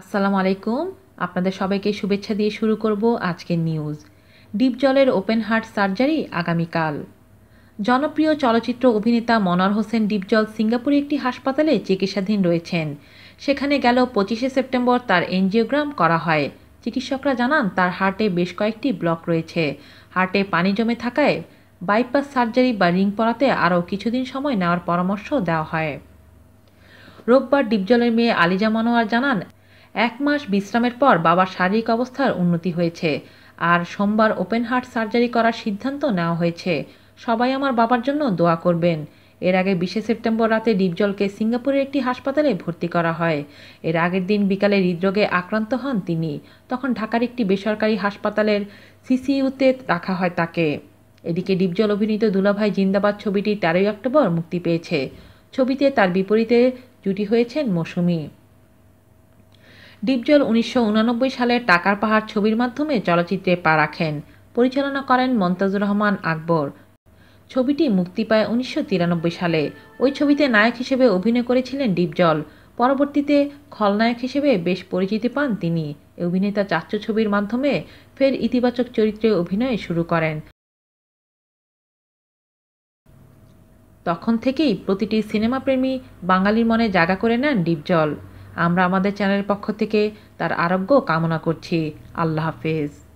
আসসালামু আলাইকুম আপনাদের সবাইকে শুভেচ্ছা দিয়ে শুরু করব আজকের নিউজ ডিপ জলের ওপেন হার্ট সার্জারি আগামীকাল জনপ্রিয় চলচ্চিত্র অভিনেতা মনার হোসেন ডিপজল সিঙ্গাপুরে একটি হাসপাতালে চিকিৎসাধীন রয়েছেন সেখানে গেল পঁচিশে সেপ্টেম্বর তার এনজিওগ্রাম করা হয় চিকিৎসকরা জানান তার হার্টে বেশ কয়েকটি ব্লক রয়েছে হার্টে পানি জমে থাকায় বাইপাস সার্জারি বা রিং পরাতে আরও কিছুদিন সময় নেওয়ার পরামর্শ দেওয়া হয় রোববার ডিপজলের মেয়ে আলিজা মনোয়ার জানান এক মাস বিশ্রামের পর বাবার শারীরিক অবস্থার উন্নতি হয়েছে আর সোমবার ওপেন হার্ট সার্জারি করার সিদ্ধান্ত নেওয়া হয়েছে সবাই আমার বাবার জন্য দোয়া করবেন এর আগে বিশে সেপ্টেম্বর রাতে ডিপজলকে সিঙ্গাপুরের একটি হাসপাতালে ভর্তি করা হয় এর আগের দিন বিকালে হৃদরোগে আক্রান্ত হন তিনি তখন ঢাকার একটি বেসরকারি হাসপাতালের সিসিইউতে রাখা হয় তাকে এদিকে ডিপজল অভিনীত দুলাভাই জিন্দাবাদ ছবিটি তেরোই অক্টোবর মুক্তি পেয়েছে ছবিতে তার বিপরীতে জুটি হয়েছেন মৌসুমী ডিপজল উনিশশো সালে টাকার পাহাড় ছবির মাধ্যমে চলচ্চিত্রে পা রাখেন পরিচালনা করেন মন্তাজুর রহমান আকবর ছবিটি মুক্তি পায় উনিশশো সালে ওই ছবিতে নায়ক হিসেবে অভিনয় করেছিলেন ডিপজল পরবর্তীতে খলনায়ক হিসেবে বেশ পরিচিতি পান তিনি অভিনেতা চাচ্য ছবির মাধ্যমে ফের ইতিবাচক চরিত্রে অভিনয় শুরু করেন তখন থেকেই প্রতিটি সিনেমাপ্রেমী বাঙালির মনে জায়গা করে নেন ডিপজল আমরা আমাদের চ্যানেলের পক্ষ থেকে তার আরোগ্য কামনা করছি আল্লাহ হাফেজ